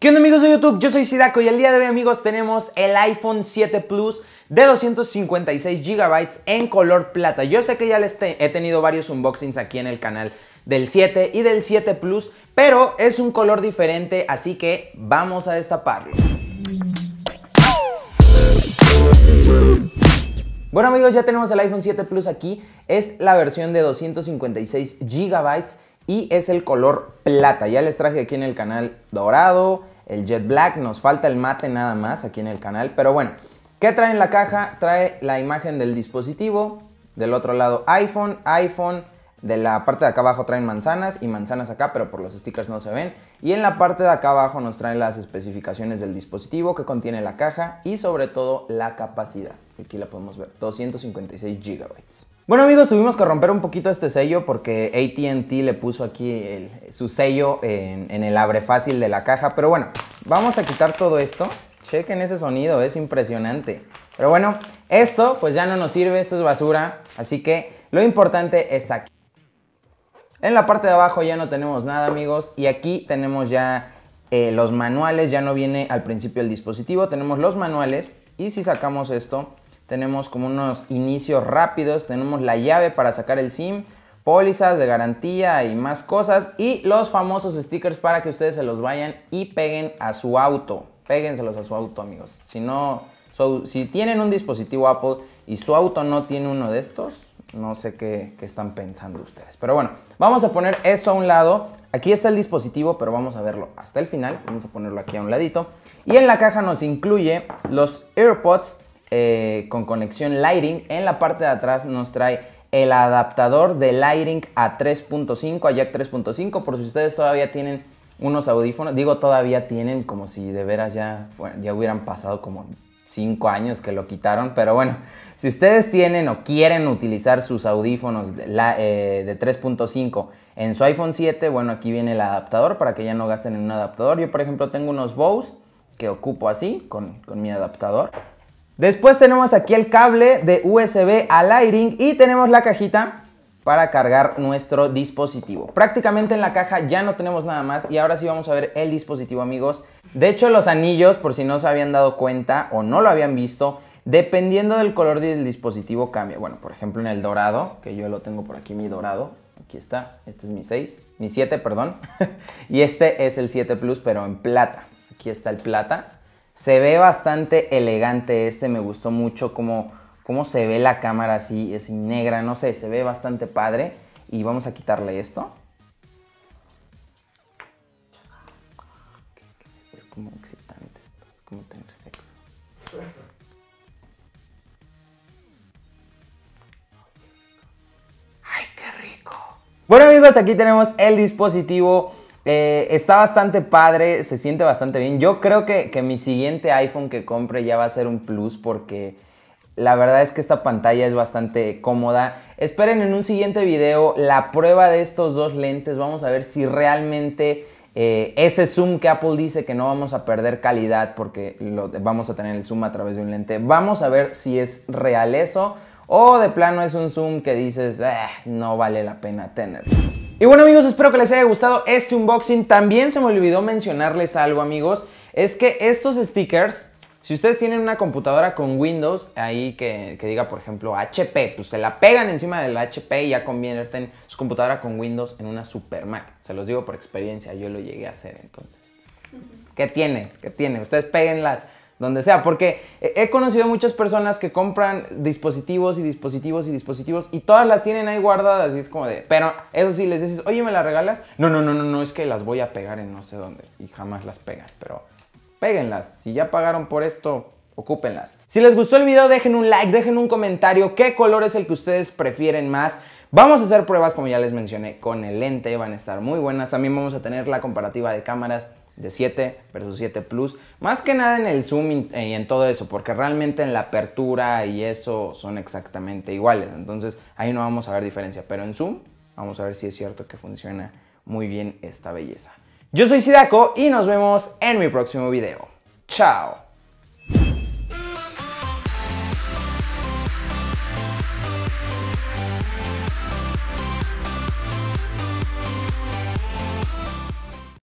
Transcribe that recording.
¿Qué onda amigos de YouTube? Yo soy Sidaco y el día de hoy amigos tenemos el iPhone 7 Plus de 256 GB en color plata. Yo sé que ya les he tenido varios unboxings aquí en el canal del 7 y del 7 Plus, pero es un color diferente, así que vamos a destaparlo. Bueno amigos, ya tenemos el iPhone 7 Plus aquí, es la versión de 256 GB y es el color plata. Ya les traje aquí en el canal dorado, el jet black, nos falta el mate nada más aquí en el canal, pero bueno. ¿Qué trae en la caja? Trae la imagen del dispositivo, del otro lado iPhone, iPhone, de la parte de acá abajo traen manzanas y manzanas acá, pero por los stickers no se ven. Y en la parte de acá abajo nos traen las especificaciones del dispositivo que contiene la caja y sobre todo la capacidad. Aquí la podemos ver, 256 GB. Bueno amigos, tuvimos que romper un poquito este sello porque ATT le puso aquí su sello en, el abre fácil de la caja. Pero bueno, vamos a quitar todo esto. Chequen ese sonido, es impresionante. Pero bueno, esto pues ya no nos sirve, esto es basura. Así que lo importante está aquí. En la parte de abajo ya no tenemos nada amigos y aquí tenemos ya eh, los manuales, ya no viene al principio el dispositivo, tenemos los manuales y si sacamos esto tenemos como unos inicios rápidos, tenemos la llave para sacar el SIM, pólizas de garantía y más cosas y los famosos stickers para que ustedes se los vayan y peguen a su auto. Péguenselos a su auto, amigos. Si no, si tienen un dispositivo Apple y su auto no tiene uno de estos, no sé qué, qué están pensando ustedes. Pero bueno, vamos a poner esto a un lado. Aquí está el dispositivo, pero vamos a verlo hasta el final. Vamos a ponerlo aquí a un ladito. Y en la caja nos incluye los AirPods eh, con conexión Lighting. En la parte de atrás nos trae el adaptador de Lighting a 3.5, a Jack 3.5, por si ustedes todavía tienen unos audífonos, digo todavía tienen como si de veras ya, ya hubieran pasado como 5 años que lo quitaron, pero bueno, si ustedes tienen o quieren utilizar sus audífonos de, 3.5 eh, en su iPhone 7, bueno, aquí viene el adaptador para que ya no gasten en un adaptador. Yo, por ejemplo, tengo unos Bose que ocupo así con, con mi adaptador. Después tenemos aquí el cable de USB a Lighting y tenemos la cajita para cargar nuestro dispositivo. Prácticamente en la caja ya no tenemos nada más y ahora sí vamos a ver el dispositivo amigos. De hecho los anillos, por si no se habían dado cuenta o no lo habían visto, dependiendo del color del dispositivo cambia. Bueno, por ejemplo en el dorado, que yo lo tengo por aquí mi dorado, aquí está, este es mi 6, mi 7 perdón, y este es el 7 Plus pero en plata. Aquí está el plata se ve bastante elegante este, me gustó mucho cómo, cómo se ve la cámara así, es negra, no sé, se ve bastante padre. Y vamos a quitarle esto. Es como excitante, es como tener sexo. Ay, qué rico. Bueno amigos, aquí tenemos el dispositivo eh, está bastante padre, se siente bastante bien. Yo creo que, mi siguiente iPhone que compre ya va a ser un Plus porque la verdad es que esta pantalla es bastante cómoda. Esperen en un siguiente video la prueba de estos dos lentes. Vamos a ver si realmente eh, ese zoom que Apple dice que no vamos a perder calidad porque lo, vamos a tener el zoom a través de un lente. Vamos a ver si es real eso o de plano es un zoom que dices ah, no vale la pena tenerlo. Y bueno amigos, espero que les haya gustado este unboxing. También se me olvidó mencionarles algo amigos, es que estos stickers, si ustedes tienen una computadora con Windows, ahí que, diga por ejemplo HP, pues se la pegan encima de la HP y ya convierten su computadora con Windows en una Super Mac. Se los digo por experiencia, yo lo llegué a hacer entonces. ¿Qué tiene? ¿Qué tiene? Ustedes las donde sea, porque he conocido muchas personas que compran dispositivos y dispositivos y dispositivos y todas las tienen ahí guardadas y es como de, pero eso sí les dices, oye, ¿me las regalas? No, no, no, no, no, es que las voy a pegar en no sé dónde y jamás las pegan, pero péguenlas, si ya pagaron por esto, ocúpenlas. Si les gustó el video, dejen un like, dejen un comentario, qué color es el que ustedes prefieren más. Vamos a hacer pruebas, como ya les mencioné, con el lente, van a estar muy buenas. También vamos a tener la comparativa de cámaras de 7 versus 7 Plus. Más que nada en el zoom eh, y en todo eso, porque realmente en la apertura y eso son exactamente iguales. Entonces ahí no vamos a ver diferencia, pero en zoom vamos a ver si es cierto que funciona muy bien esta belleza. Yo soy Sidaco y nos vemos en mi próximo video. ¡Chao!